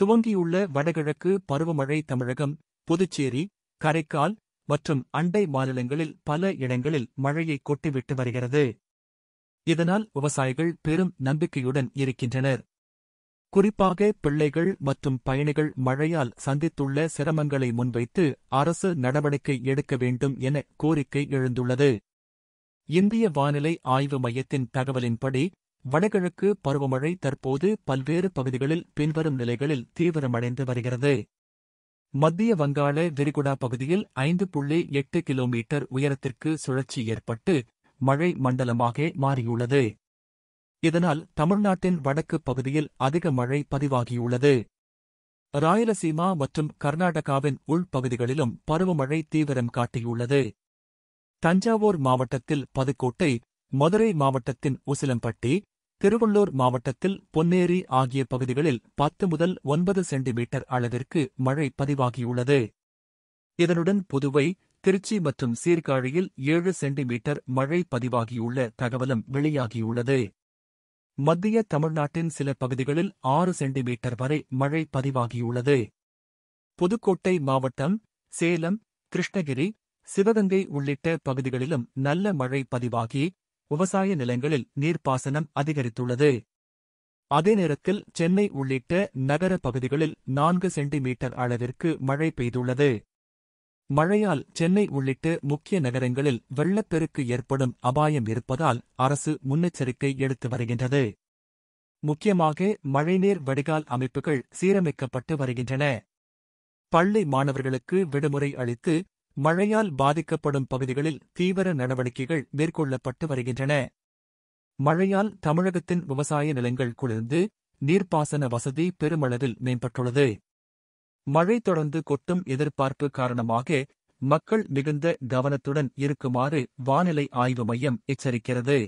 துவங்கியுள்ள வடகிழக்கு பருவமழை தமிழகம் புதுச்சேரி கரைக்கால் மற்றும் அண்டை மாநிலங்களில் பல இடங்களில் மழையை கொட்டிவிட்டு வருகிறது இதனால் விவசாயிகள் பெரும் நம்பிக்கையுடன் இருக்கின்றனர் குறிப்பாக பிள்ளைகள் மற்றும் பயணிகள் மழையால் சந்தித்துள்ள சிரமங்களை முன்வைத்து அரசு நடவடிக்கை எடுக்க வேண்டும் என கோரிக்கை எழுந்துள்ளது இந்திய வானிலை ஆய்வு மையத்தின் தகவலின்படி வடகிழக்கு பருவமழை தற்போது பல்வேறு பகுதிகளில் பின்வரும் நிலைகளில் தீவிரமடைந்து வருகிறது மத்திய வங்காள விரிகுடா பகுதியில் ஐந்து புள்ளி எட்டு கிலோமீட்டர் உயரத்திற்கு சுழற்சி ஏற்பட்டு மழை மண்டலமாக மாறியுள்ளது இதனால் தமிழ்நாட்டின் வடக்கு பகுதியில் அதிக மழை பதிவாகியுள்ளது ராயலசீமா மற்றும் கர்நாடகாவின் உள்பகுதிகளிலும் பருவமழை தீவிரம் காட்டியுள்ளது தஞ்சாவூர் மாவட்டத்தில் பதுக்கோட்டை மதுரை மாவட்டத்தின் உசிலம்பட்டி திருவள்ளூர் மாவட்டத்தில் பொன்னேரி ஆகிய பகுதிகளில் பத்து முதல் ஒன்பது சென்டிமீட்டர் அளவிற்கு மழை பதிவாகியுள்ளது இதனுடன் புதுவை திருச்சி மற்றும் சீர்காழியில் ஏழு சென்டிமீட்டர் மழை பதிவாகியுள்ள தகவலும் வெளியாகியுள்ளது மத்திய தமிழ்நாட்டின் சில பகுதிகளில் ஆறு சென்டிமீட்டர் வரை மழை பதிவாகியுள்ளது புதுக்கோட்டை மாவட்டம் சேலம் கிருஷ்ணகிரி சிவகங்கை உள்ளிட்ட பகுதிகளிலும் நல்ல மழை பதிவாகி விவசாய நிலங்களில் நீர்ப்பாசனம் அதிகரித்துள்ளது அதே நேரத்தில் சென்னை உள்ளிட்ட நகர பகுதிகளில் நான்கு சென்டிமீட்டர் அளவிற்கு மழை பெய்துள்ளது மழையால் சென்னை உள்ளிட்ட முக்கிய நகரங்களில் வெள்ளப்பெருக்கு ஏற்படும் அபாயம் இருப்பதால் அரசு முன்னெச்சரிக்கை எடுத்து வருகின்றது முக்கியமாக மழைநீர் வடிகால் அமைப்புகள் சீரமைக்கப்பட்டு வருகின்றன பள்ளி மாணவர்களுக்கு விடுமுறை அளித்து மழையால் பாதிக்கப்படும் பகுதிகளில் தீவிர நடவடிக்கைகள் மேற்கொள்ளப்பட்டு வருகின்றன மழையால் தமிழகத்தின் விவசாய நிலங்கள் குளிர்ந்து நீர்ப்பாசன வசதி பெருமளவில் மேம்பட்டுள்ளது மழை தொடர்ந்து கொட்டும் எதிர்பார்ப்பு காரணமாக மக்கள் மிகுந்த கவனத்துடன் இருக்குமாறு வானிலை ஆய்வு மையம் எச்சரிக்கிறது